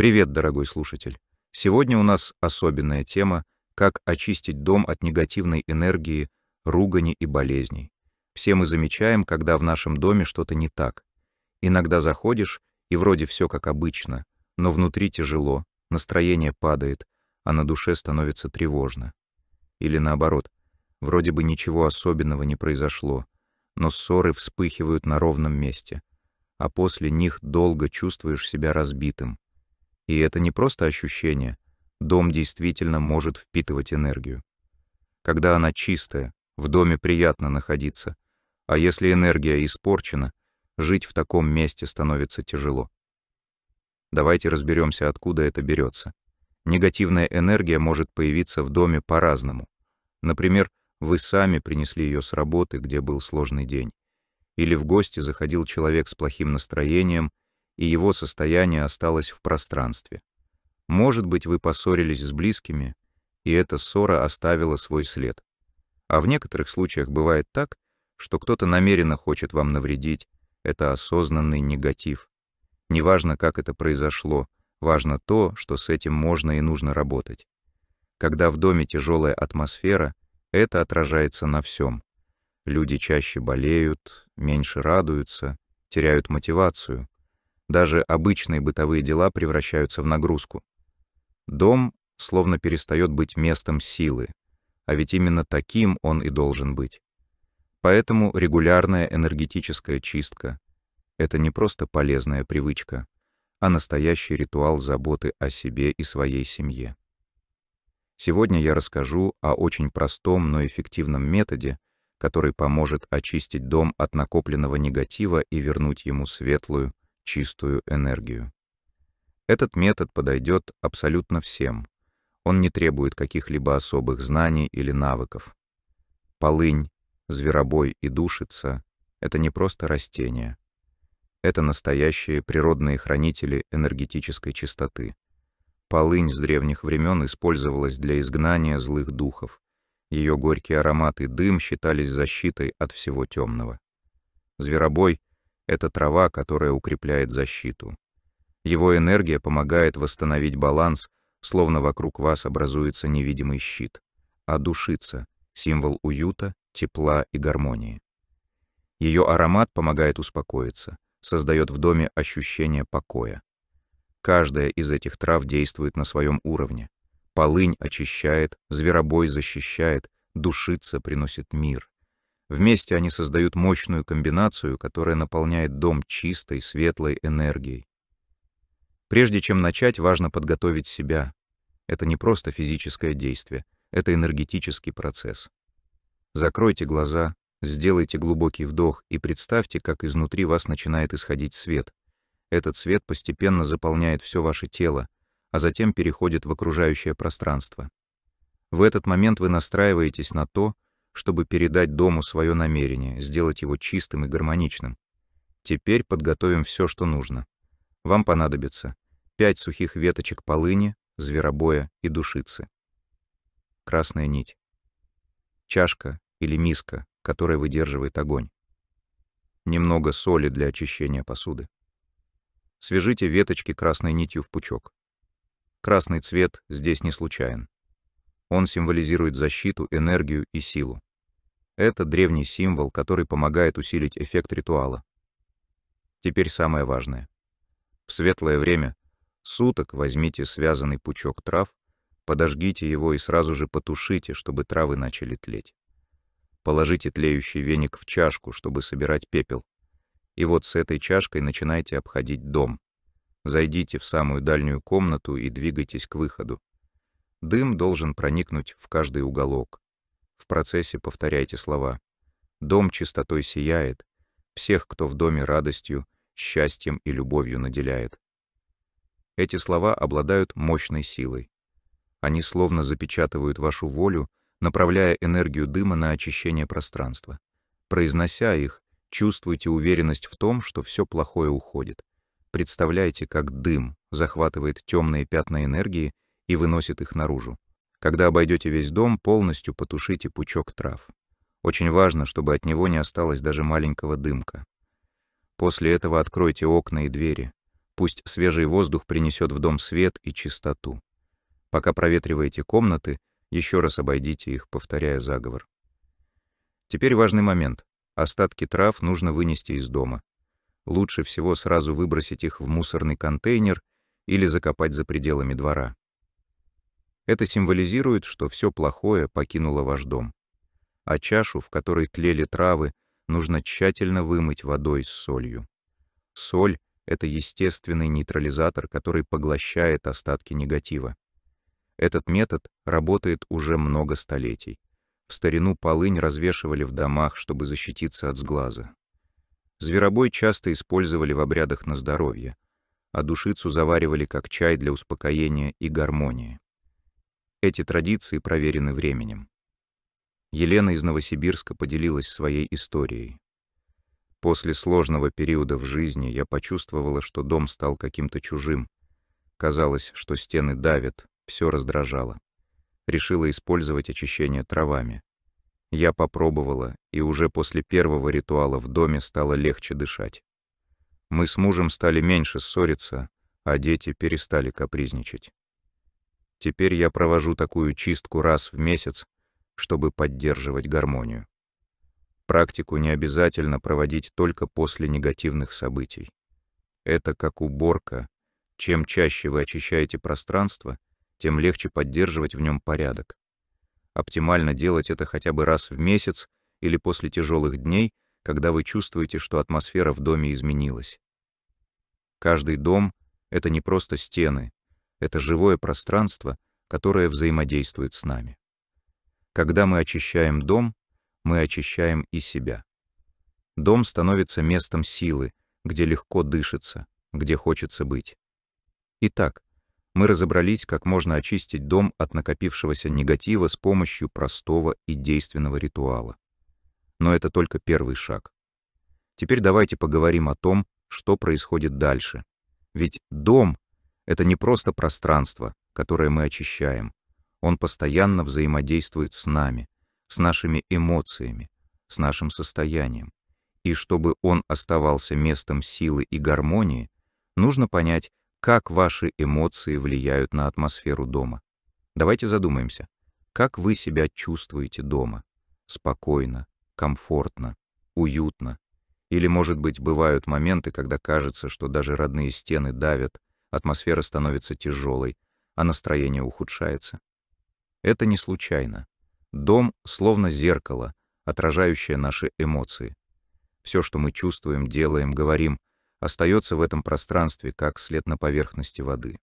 Привет, дорогой слушатель. Сегодня у нас особенная тема «Как очистить дом от негативной энергии, ругани и болезней». Все мы замечаем, когда в нашем доме что-то не так. Иногда заходишь, и вроде все как обычно, но внутри тяжело, настроение падает, а на душе становится тревожно. Или наоборот, вроде бы ничего особенного не произошло, но ссоры вспыхивают на ровном месте, а после них долго чувствуешь себя разбитым, и это не просто ощущение. Дом действительно может впитывать энергию. Когда она чистая, в доме приятно находиться. А если энергия испорчена, жить в таком месте становится тяжело. Давайте разберемся, откуда это берется. Негативная энергия может появиться в доме по-разному. Например, вы сами принесли ее с работы, где был сложный день. Или в гости заходил человек с плохим настроением — и его состояние осталось в пространстве. Может быть, вы поссорились с близкими, и эта ссора оставила свой след. А в некоторых случаях бывает так, что кто-то намеренно хочет вам навредить. Это осознанный негатив. Неважно, как это произошло, важно то, что с этим можно и нужно работать. Когда в доме тяжелая атмосфера, это отражается на всем. Люди чаще болеют, меньше радуются, теряют мотивацию. Даже обычные бытовые дела превращаются в нагрузку. Дом словно перестает быть местом силы, а ведь именно таким он и должен быть. Поэтому регулярная энергетическая чистка — это не просто полезная привычка, а настоящий ритуал заботы о себе и своей семье. Сегодня я расскажу о очень простом, но эффективном методе, который поможет очистить дом от накопленного негатива и вернуть ему светлую, чистую энергию. Этот метод подойдет абсолютно всем. Он не требует каких-либо особых знаний или навыков. Полынь, зверобой и душица — это не просто растения. Это настоящие природные хранители энергетической чистоты. Полынь с древних времен использовалась для изгнания злых духов. Ее горький аромат и дым считались защитой от всего темного. Зверобой это трава, которая укрепляет защиту. Его энергия помогает восстановить баланс, словно вокруг вас образуется невидимый щит. А душица — символ уюта, тепла и гармонии. Ее аромат помогает успокоиться, создает в доме ощущение покоя. Каждая из этих трав действует на своем уровне. Полынь очищает, зверобой защищает, душица приносит мир. Вместе они создают мощную комбинацию, которая наполняет дом чистой, светлой энергией. Прежде чем начать, важно подготовить себя. Это не просто физическое действие, это энергетический процесс. Закройте глаза, сделайте глубокий вдох и представьте, как изнутри вас начинает исходить свет. Этот свет постепенно заполняет все ваше тело, а затем переходит в окружающее пространство. В этот момент вы настраиваетесь на то, чтобы передать дому свое намерение, сделать его чистым и гармоничным. Теперь подготовим все, что нужно. Вам понадобится 5 сухих веточек полыни, зверобоя и душицы. Красная нить. Чашка или миска, которая выдерживает огонь. Немного соли для очищения посуды. Свяжите веточки красной нитью в пучок. Красный цвет здесь не случайен. Он символизирует защиту, энергию и силу. Это древний символ, который помогает усилить эффект ритуала. Теперь самое важное. В светлое время суток возьмите связанный пучок трав, подожгите его и сразу же потушите, чтобы травы начали тлеть. Положите тлеющий веник в чашку, чтобы собирать пепел. И вот с этой чашкой начинайте обходить дом. Зайдите в самую дальнюю комнату и двигайтесь к выходу. Дым должен проникнуть в каждый уголок. В процессе повторяйте слова. Дом чистотой сияет, всех, кто в доме радостью, счастьем и любовью наделяет. Эти слова обладают мощной силой. Они словно запечатывают вашу волю, направляя энергию дыма на очищение пространства. Произнося их, чувствуйте уверенность в том, что все плохое уходит. Представляйте, как дым захватывает темные пятна энергии и выносит их наружу. Когда обойдете весь дом, полностью потушите пучок трав. Очень важно, чтобы от него не осталось даже маленького дымка. После этого откройте окна и двери. Пусть свежий воздух принесет в дом свет и чистоту. Пока проветриваете комнаты, еще раз обойдите их, повторяя заговор. Теперь важный момент. Остатки трав нужно вынести из дома. Лучше всего сразу выбросить их в мусорный контейнер или закопать за пределами двора. Это символизирует, что все плохое покинуло ваш дом. А чашу, в которой тлели травы, нужно тщательно вымыть водой с солью. Соль — это естественный нейтрализатор, который поглощает остатки негатива. Этот метод работает уже много столетий. В старину полынь развешивали в домах, чтобы защититься от сглаза. Зверобой часто использовали в обрядах на здоровье, а душицу заваривали как чай для успокоения и гармонии. Эти традиции проверены временем. Елена из Новосибирска поделилась своей историей. После сложного периода в жизни я почувствовала, что дом стал каким-то чужим. Казалось, что стены давят, все раздражало. Решила использовать очищение травами. Я попробовала, и уже после первого ритуала в доме стало легче дышать. Мы с мужем стали меньше ссориться, а дети перестали капризничать. Теперь я провожу такую чистку раз в месяц, чтобы поддерживать гармонию. Практику не обязательно проводить только после негативных событий. Это как уборка. Чем чаще вы очищаете пространство, тем легче поддерживать в нем порядок. Оптимально делать это хотя бы раз в месяц или после тяжелых дней, когда вы чувствуете, что атмосфера в доме изменилась. Каждый дом — это не просто стены, это живое пространство, которое взаимодействует с нами. Когда мы очищаем дом, мы очищаем и себя. Дом становится местом силы, где легко дышится, где хочется быть. Итак, мы разобрались, как можно очистить дом от накопившегося негатива с помощью простого и действенного ритуала. Но это только первый шаг. Теперь давайте поговорим о том, что происходит дальше. Ведь дом это не просто пространство, которое мы очищаем. Он постоянно взаимодействует с нами, с нашими эмоциями, с нашим состоянием. И чтобы он оставался местом силы и гармонии, нужно понять, как ваши эмоции влияют на атмосферу дома. Давайте задумаемся, как вы себя чувствуете дома? Спокойно, комфортно, уютно. Или, может быть, бывают моменты, когда кажется, что даже родные стены давят, атмосфера становится тяжелой, а настроение ухудшается. Это не случайно. Дом словно зеркало, отражающее наши эмоции. Все, что мы чувствуем, делаем, говорим, остается в этом пространстве, как след на поверхности воды.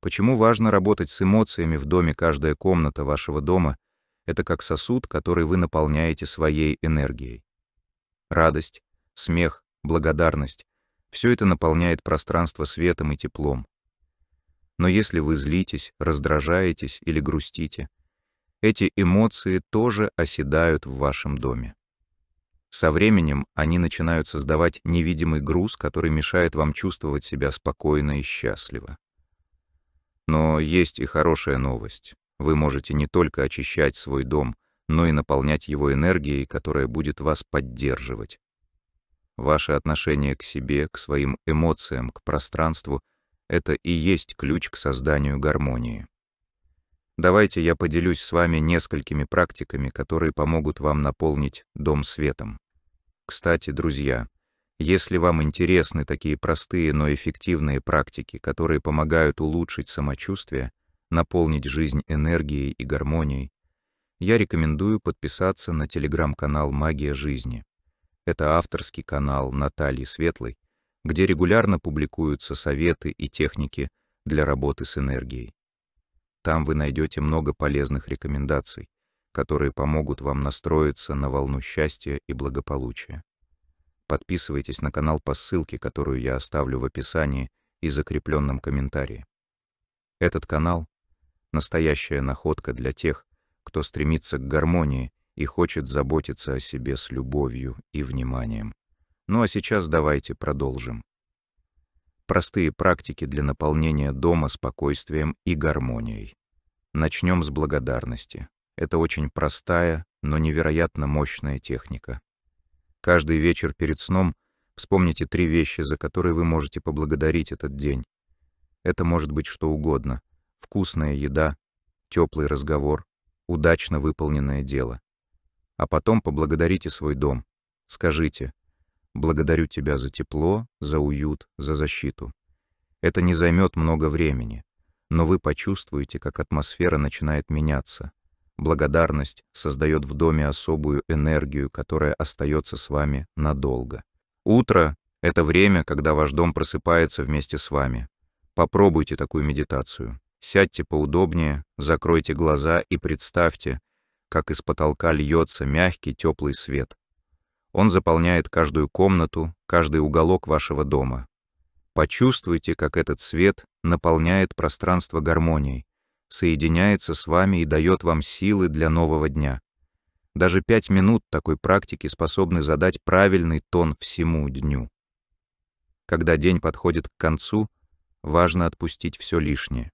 Почему важно работать с эмоциями в доме каждая комната вашего дома — это как сосуд, который вы наполняете своей энергией. Радость, смех, благодарность, все это наполняет пространство светом и теплом. Но если вы злитесь, раздражаетесь или грустите, эти эмоции тоже оседают в вашем доме. Со временем они начинают создавать невидимый груз, который мешает вам чувствовать себя спокойно и счастливо. Но есть и хорошая новость. Вы можете не только очищать свой дом, но и наполнять его энергией, которая будет вас поддерживать, Ваше отношение к себе, к своим эмоциям, к пространству — это и есть ключ к созданию гармонии. Давайте я поделюсь с вами несколькими практиками, которые помогут вам наполнить дом светом. Кстати, друзья, если вам интересны такие простые, но эффективные практики, которые помогают улучшить самочувствие, наполнить жизнь энергией и гармонией, я рекомендую подписаться на телеграм-канал «Магия жизни». Это авторский канал Натальи Светлой, где регулярно публикуются советы и техники для работы с энергией. Там вы найдете много полезных рекомендаций, которые помогут вам настроиться на волну счастья и благополучия. Подписывайтесь на канал по ссылке, которую я оставлю в описании и закрепленном комментарии. Этот канал — настоящая находка для тех, кто стремится к гармонии и хочет заботиться о себе с любовью и вниманием. Ну а сейчас давайте продолжим. Простые практики для наполнения дома спокойствием и гармонией. Начнем с благодарности. Это очень простая, но невероятно мощная техника. Каждый вечер перед сном вспомните три вещи, за которые вы можете поблагодарить этот день. Это может быть что угодно. Вкусная еда, теплый разговор, удачно выполненное дело а потом поблагодарите свой дом. Скажите «Благодарю тебя за тепло, за уют, за защиту». Это не займет много времени, но вы почувствуете, как атмосфера начинает меняться. Благодарность создает в доме особую энергию, которая остается с вами надолго. Утро — это время, когда ваш дом просыпается вместе с вами. Попробуйте такую медитацию. Сядьте поудобнее, закройте глаза и представьте, как из потолка льется мягкий теплый свет. Он заполняет каждую комнату, каждый уголок вашего дома. Почувствуйте, как этот свет наполняет пространство гармонией, соединяется с вами и дает вам силы для нового дня. Даже пять минут такой практики способны задать правильный тон всему дню. Когда день подходит к концу, важно отпустить все лишнее.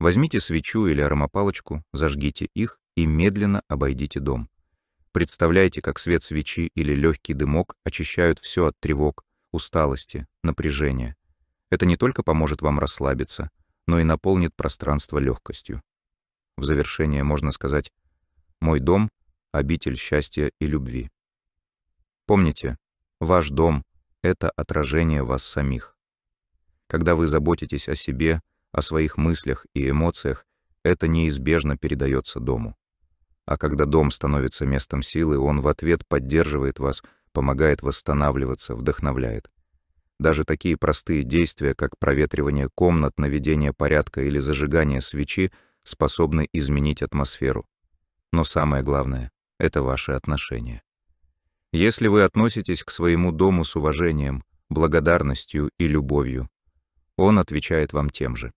Возьмите свечу или аромапалочку, зажгите их и медленно обойдите дом. Представляйте, как свет свечи или легкий дымок очищают все от тревог, усталости, напряжения. Это не только поможет вам расслабиться, но и наполнит пространство легкостью. В завершение можно сказать «Мой дом — обитель счастья и любви». Помните, ваш дом — это отражение вас самих. Когда вы заботитесь о себе — о своих мыслях и эмоциях, это неизбежно передается дому. А когда дом становится местом силы, он в ответ поддерживает вас, помогает восстанавливаться, вдохновляет. Даже такие простые действия, как проветривание комнат, наведение порядка или зажигание свечи, способны изменить атмосферу. Но самое главное — это ваши отношения. Если вы относитесь к своему дому с уважением, благодарностью и любовью, он отвечает вам тем же.